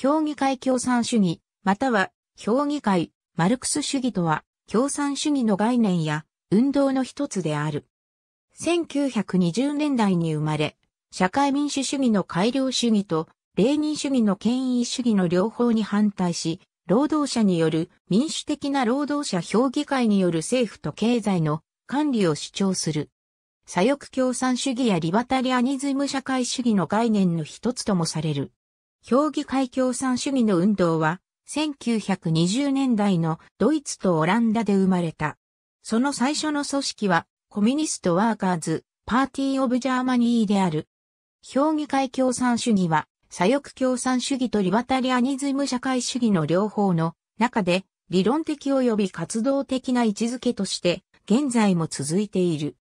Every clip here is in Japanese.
評議会共産主義、または評議会、マルクス主義とは、共産主義の概念や運動の一つである。1920年代に生まれ、社会民主主義の改良主義と、レーニン主義の権威主義の両方に反対し、労働者による民主的な労働者評議会による政府と経済の管理を主張する。左翼共産主義やリバタリアニズム社会主義の概念の一つともされる。評議会共産主義の運動は、1920年代のドイツとオランダで生まれた。その最初の組織は、コミュニストワーカーズ、パーティー・オブ・ジャーマニーである。評議会共産主義は、左翼共産主義とリバタリアニズム社会主義の両方の中で、理論的及び活動的な位置づけとして、現在も続いている。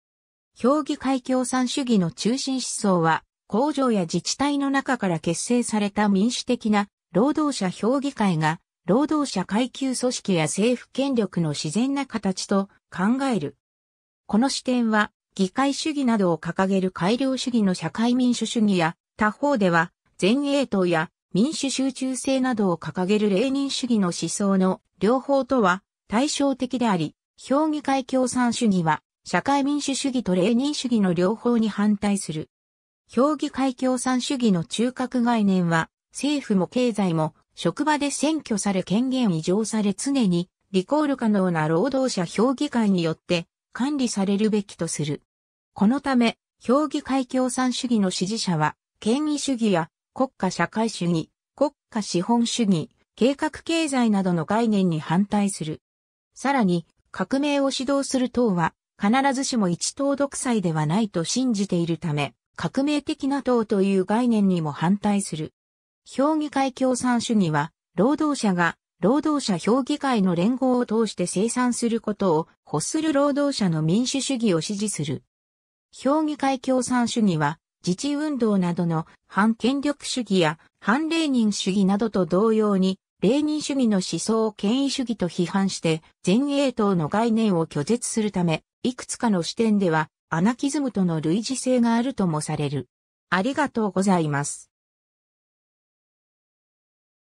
評議会共産主義の中心思想は、工場や自治体の中から結成された民主的な労働者評議会が、労働者階級組織や政府権力の自然な形と考える。この視点は、議会主義などを掲げる改良主義の社会民主主義や、他方では、前衛党や民主集中性などを掲げる霊人主義の思想の両方とは対照的であり、評議会共産主義は社会民主主義と霊人主義の両方に反対する。評議会共産主義の中核概念は、政府も経済も職場で選挙され権限移譲され常にリコール可能な労働者評議会によって管理されるべきとする。このため、評議会共産主義の支持者は、権威主義や国家社会主義、国家資本主義、計画経済などの概念に反対する。さらに、革命を指導する党は、必ずしも一党独裁ではないと信じているため、革命的な党という概念にも反対する。評議会共産主義は、労働者が労働者評議会の連合を通して生産することを欲する労働者の民主主義を支持する。評議会共産主義は、自治運動などの反権力主義や反レーニン主義などと同様に、レーニン主義の思想を権威主義と批判して、前衛党の概念を拒絶するため、いくつかの視点ではアナキズムとの類似性があるともされる。ありがとうございます。